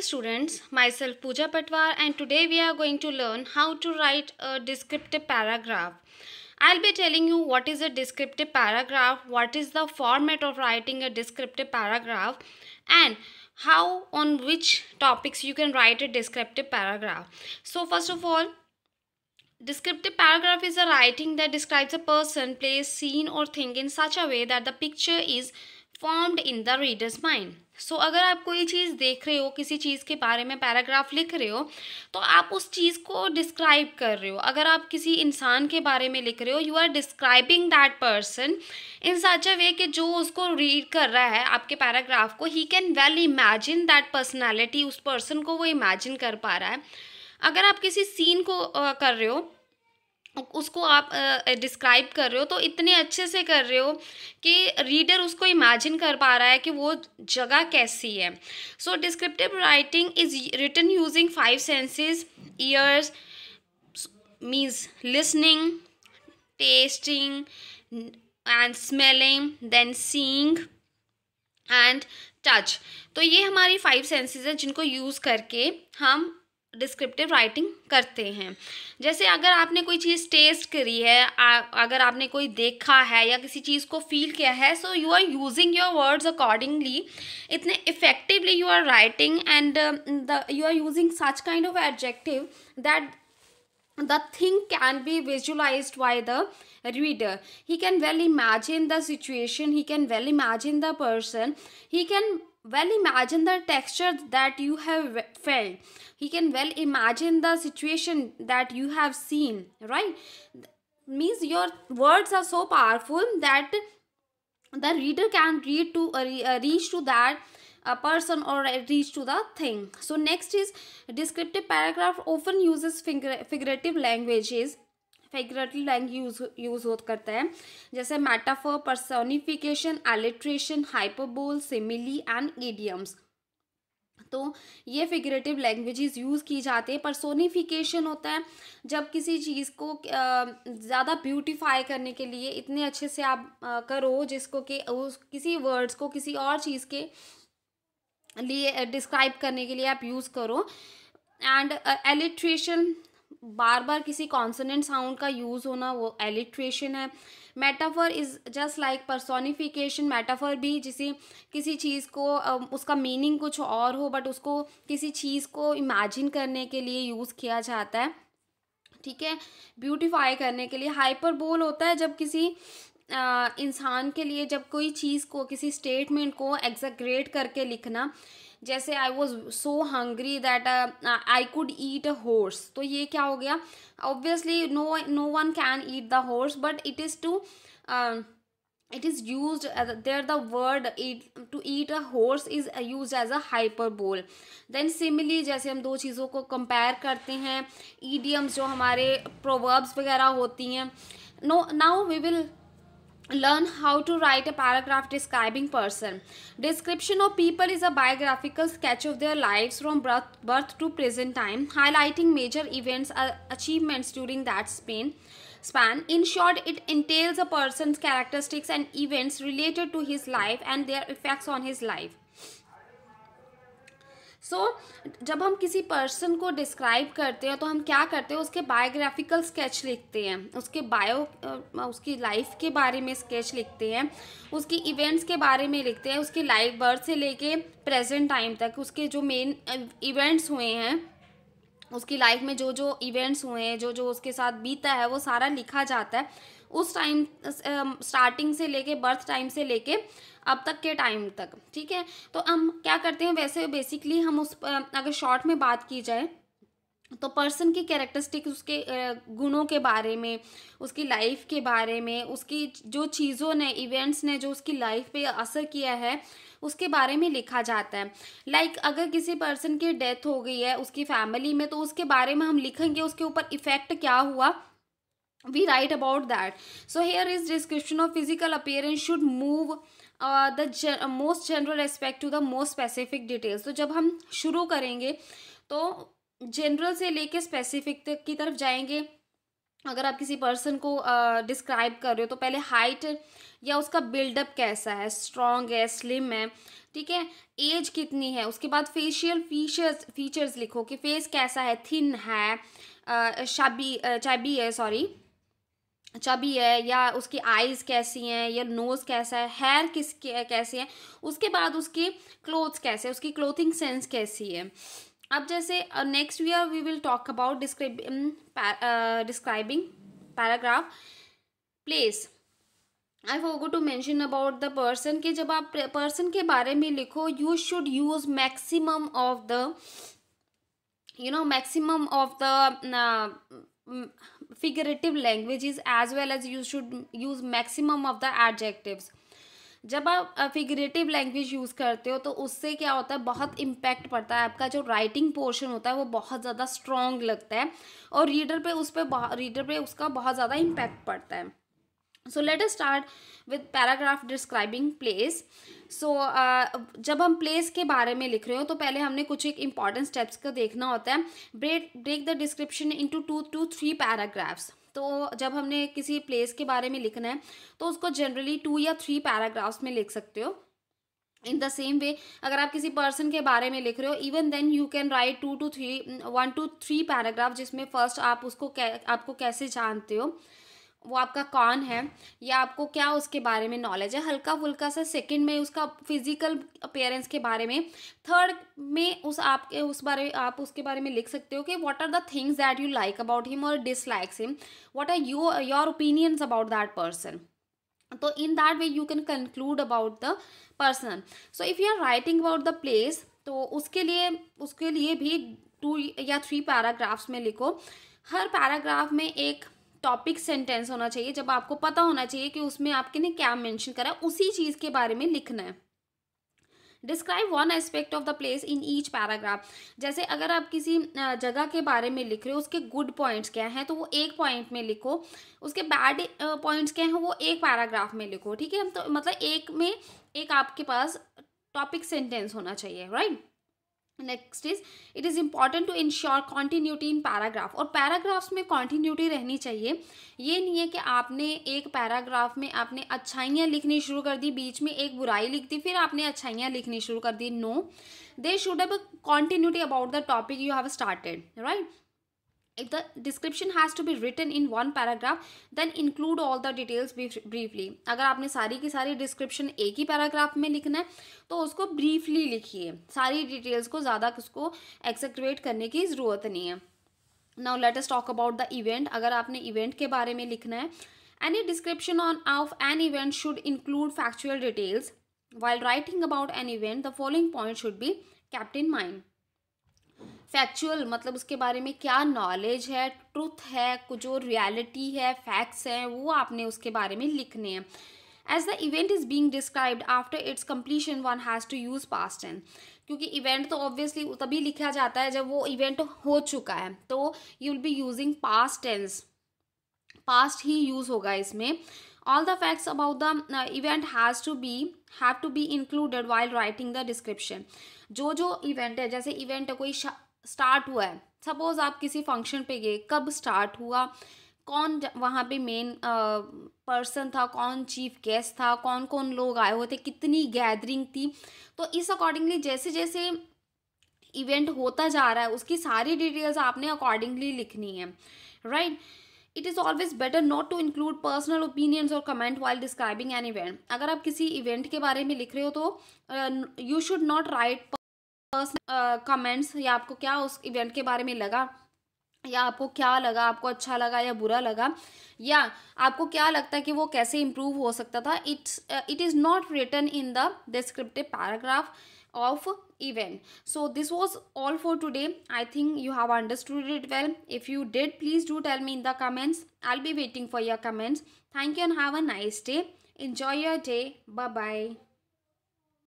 Dear students, myself Pooja Patwar and today we are going to learn how to write a descriptive paragraph. I'll be telling you what is a descriptive paragraph, what is the format of writing a descriptive paragraph and how on which topics you can write a descriptive paragraph. So first of all, Descriptive paragraph is a writing that describes a person, place, scene or thing in such a way that the picture is formed in the reader's mind. So so, अगर आप कोई चीज़ देख रहे हो किसी चीज़ के बारे में पैराग्राफ लिख रहे हो तो आप उस चीज़ को डिस्क्राइब कर रहे हो अगर आप किसी इंसान के बारे में लिख रहे हो you are describing that person in such a way कि जो उसको रीड कर रहा है आपके पैराग्राफ को ही can well imagine that personality उस पर्सन को वो इमेजिन कर पा रहा है अगर आप किसी सीन को uh, कर रहे हो उसको आप डिस्क्राइब कर रहे हो तो इतने अच्छे से कर रहे हो कि रीडर उसको इमेजिन कर पा रहा है कि वो जगह कैसी है so descriptive writing is written using five senses ears means listening tasting and smelling then seeing and touch तो ये हमारी फाइव सेंसेस हैं जिनको यूज़ करके हम डिस्क्रिप्टिव राइटिंग करते हैं जैसे अगर आपने कोई चीज़ टेस्ट करी है अगर आपने कोई देखा है या किसी चीज़ को फील किया है so you are using your words accordingly इतने effectively you are writing and the you are using such kind of adjective that the thing can be visualise by the reader he can well imagine the situation he can well imagine the person he can well imagine the texture that you have felt he can well imagine the situation that you have seen right means your words are so powerful that the reader can read to uh, uh reach to that a uh, person or uh, reach to the thing so next is descriptive paragraph often uses figurative languages figuratively language use use हो करता है जैसे metaphor personification alliteration hyperbole simile and idioms तो ये figurative languages use की जाती है परसोनीफिकेशन होता है जब किसी चीज़ को ज़्यादा ब्यूटीफाई करने के लिए इतने अच्छे से आप करो जिसको कि उस किसी वर्ड्स को किसी और चीज़ के लिए डिस्क्राइब करने के लिए आप यूज़ करो एंड एलिट्रेशन बार बार किसी कॉन्सनेंट साउंड का यूज़ होना वो एलिट्रेशन है metaphor is just like personification metaphor भी जिसे किसी चीज़ को उसका मीनिंग कुछ और हो बट उसको किसी चीज़ को इमेजिन करने के लिए यूज़ किया जाता है ठीक है ब्यूटिफाई करने के लिए हाइपरबोल होता है जब किसी इंसान के लिए जब कोई चीज़ को किसी स्टेटमेंट को एग्जग्रेट करके लिखना जैसे I was so hungry that I could eat a horse तो ये क्या हो गया obviously no no one can eat the horse but it is to it is use there the word to eat a horse is use as a hyperbole then simile जैसे हम दो चीज़ों को कंपेयर करते हैं idioms जो हमारे proverbs वगैरह होती हैं no now we will learn how to write a paragraph describing person description of people is a biographical sketch of their lives from birth, birth to present time highlighting major events uh, achievements during that span span in short it entails a person's characteristics and events related to his life and their effects on his life so so, जब हम किसी person को describe करते हैं तो हम क्या करते हैं उसके बायोग्राफिकल स्केच लिखते हैं उसके बायो उसकी लाइफ के बारे में स्केच लिखते हैं उसकी इवेंट्स के बारे में लिखते हैं उसकी लाइफ बर्थ से लेके प्रेजेंट टाइम तक उसके जो मेन इवेंट्स हुए हैं उसकी लाइफ में जो जो इवेंट्स हुए हैं जो जो उसके साथ बीता है वो सारा लिखा जाता है उस टाइम स्टार्टिंग से लेके बर्थ टाइम से लेके अब तक के टाइम तक ठीक है तो हम क्या करते हैं वैसे बेसिकली हम उस अगर शॉर्ट में बात की जाए तो पर्सन की कैरेक्टरिस्टिक उसके गुणों के बारे में उसकी लाइफ के बारे में उसकी जो चीज़ों ने इवेंट्स ने जो उसकी लाइफ पे असर किया है उसके बारे में लिखा जाता है लाइक like, अगर किसी पर्सन की डेथ हो गई है उसकी फैमिली में तो उसके बारे में हम लिखेंगे उसके ऊपर इफ़ेक्ट क्या हुआ we write about that so here is description of physical appearance should move the most general aspect to the most specific details तो जब हम शुरू करेंगे तो जनरल से लेके स्पेसिफिक की तरफ जाएंगे अगर आप किसी पर्सन को डिस्क्राइब uh, कर रहे हो तो पहले हाइट या उसका बिल्डअप कैसा है स्ट्रॉन्ग है स्लिम है ठीक है एज कितनी है उसके बाद फेशियल फीचर्स फीचर्स लिखो कि फेस कैसा है थिन है uh, शाबी uh, चाबी है सॉरी चबी है या उसकी आइज़ कैसी हैं या नोज़ कैसा है हेयर किस कैसे है उसके बाद उसके क्लोथ्स कैसे है उसकी क्लोथिंग सेंस कैसी है अब जैसे next we we will talk about describing paragraph place I go to mention about the person के जब आप पर्सन के बारे में लिखो you should use maximum of the you know maximum of the figurative languages as well as you should use maximum of the adjectives जब आप figurative language use करते हो तो उससे क्या होता है बहुत इम्पैक्ट पड़ता है आपका जो राइटिंग पोर्शन होता है वो बहुत ज़्यादा स्ट्रॉन्ग लगता है और रीडर पे उस पर रीडर पे उसका बहुत ज़्यादा इम्पैक्ट पड़ता है so let us start with paragraph describing place so जब हम प्लेस के बारे में लिख रहे हो तो पहले हमने कुछ एक इंपॉर्टेंट स्टेप्स का देखना होता है break break the description in to two two three paragraphs तो जब हमने किसी प्लेस के बारे में लिखना है तो उसको जनरली टू या थ्री पैराग्राफ्स में लिख सकते हो इन द सेम वे अगर आप किसी पर्सन के बारे में लिख रहे हो even then you can write two two three one two three paragraph जिसमें फर्स्ट आप उसको कै, आपको कैसे जानते हो वो आपका कौन है या आपको क्या उसके बारे में नॉलेज है हल्का फुल्का सा सेकंड में उसका फिजिकल अपेयरेंस के बारे में थर्ड में उस आपके उस बारे आप उसके बारे में लिख सकते हो कि what are the things that you like about him और dislikes him what are you your opinions about that person तो in that way you can conclude about the person so if you are writing about the place तो उसके लिए उसके लिए भी to या three paragraphs में लिखो हर पैराग्राफ में एक टॉपिक सेंटेंस होना चाहिए जब आपको पता होना चाहिए कि उसमें आपके ने क्या मेंशन करा उसी चीज़ के बारे में लिखना है describe one aspect of the place in each paragraph जैसे अगर आप किसी जगह के बारे में लिख रहे हो उसके गुड पॉइंट्स क्या हैं तो वो एक पॉइंट में लिखो उसके बैड पॉइंट्स क्या हैं वो एक पैराग्राफ में लिखो ठीक है तो मतलब एक में एक आपके पास टॉपिक सेंटेंस होना चाहिए right right? Next is it is important to ensure continuity in paragraph और पैराग्राफ्स में कॉन्टीन्यूटी रहनी चाहिए ये नहीं है कि आपने एक पैराग्राफ में आपने अच्छाइयाँ लिखनी शुरू कर दी बीच में एक बुराई लिख दी फिर आपने अच्छाइयाँ लिखनी शुरू कर दी no they should have continuity about the topic you have started right if the description has to be written in one paragraph then include all the details briefly अगर आपने सारी की सारी description एक ही paragraph में लिखना है तो उसको briefly लिखिए सारी details को ज़्यादा उसको exaggerate करने की ज़रूरत नहीं है now let us talk about the event अगर आपने event के बारे में लिखना है any description on of an event should include factual details while writing about an event the following point should be kept in mind factual मतलब उसके बारे में क्या नॉलेज है ट्रुथ है कुछ जो रियलिटी है फैक्ट्स हैं वो आपने उसके बारे में लिखने हैं as the event is being described after its completion one has to use past tense क्योंकि इवेंट तो ऑब्वियसली तभी लिखा जाता है जब वो इवेंट हो चुका है तो you will be using past tense past ही यूज़ होगा इसमें all the facts about the event has to be have to be included while writing the description जो जो इवेंट है जैसे इवेंट है कोई स्टार्ट हुआ है सपोज़ आप किसी फंक्शन पे गए कब स्टार्ट हुआ कौन वहाँ पे मेन पर्सन था कौन चीफ गेस्ट था कौन कौन लोग आए हुए थे कितनी गैदरिंग थी तो इस अकॉर्डिंगली जैसे जैसे इवेंट होता जा रहा है उसकी सारी डिटेल्स आपने अकॉर्डिंगली लिखनी है right it is always better not to include personal opinions और comment while describing an event अगर आप किसी इवेंट के बारे में लिख रहे हो तो you should not write personal comments uh, या आपको क्या उस इवेंट के बारे में लगा या आपको क्या लगा आपको अच्छा लगा या बुरा लगा या आपको क्या लगता है कि वो कैसे इम्प्रूव हो सकता था it's it is not written in the descriptive paragraph of event so this was all for today I think you have understood it well if you did please do tell me in the comments I'll be waiting for your comments thank you and have a nice day enjoy your day bye bye